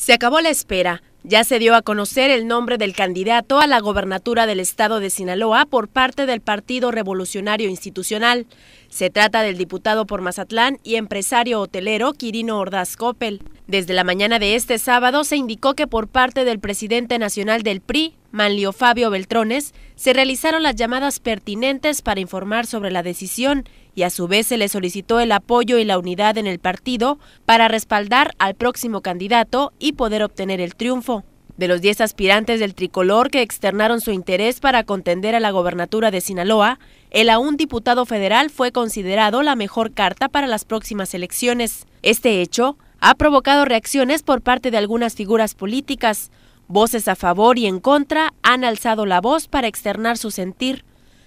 Se acabó la espera. Ya se dio a conocer el nombre del candidato a la gobernatura del estado de Sinaloa por parte del Partido Revolucionario Institucional. Se trata del diputado por Mazatlán y empresario hotelero Quirino Ordaz Coppel. Desde la mañana de este sábado se indicó que por parte del presidente nacional del PRI, Manlio Fabio Beltrones, se realizaron las llamadas pertinentes para informar sobre la decisión y a su vez se le solicitó el apoyo y la unidad en el partido para respaldar al próximo candidato y poder obtener el triunfo. De los 10 aspirantes del tricolor que externaron su interés para contender a la gobernatura de Sinaloa, el aún diputado federal fue considerado la mejor carta para las próximas elecciones. Este hecho ha provocado reacciones por parte de algunas figuras políticas, Voces a favor y en contra han alzado la voz para externar su sentir.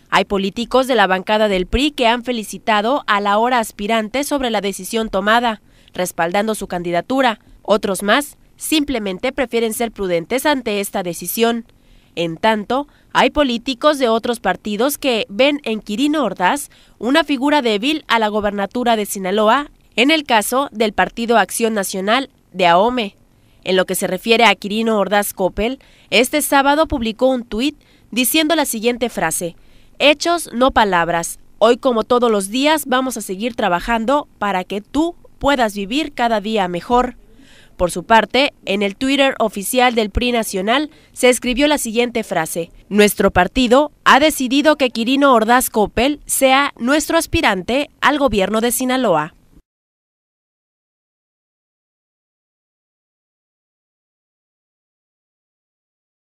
Hay políticos de la bancada del PRI que han felicitado a la hora aspirante sobre la decisión tomada, respaldando su candidatura. Otros más simplemente prefieren ser prudentes ante esta decisión. En tanto, hay políticos de otros partidos que ven en Quirino Ordaz una figura débil a la gobernatura de Sinaloa, en el caso del Partido Acción Nacional de AOME. En lo que se refiere a Quirino Ordaz Coppel, este sábado publicó un tuit diciendo la siguiente frase, Hechos, no palabras. Hoy como todos los días vamos a seguir trabajando para que tú puedas vivir cada día mejor. Por su parte, en el Twitter oficial del PRI Nacional se escribió la siguiente frase, Nuestro partido ha decidido que Quirino Ordaz Coppel sea nuestro aspirante al gobierno de Sinaloa.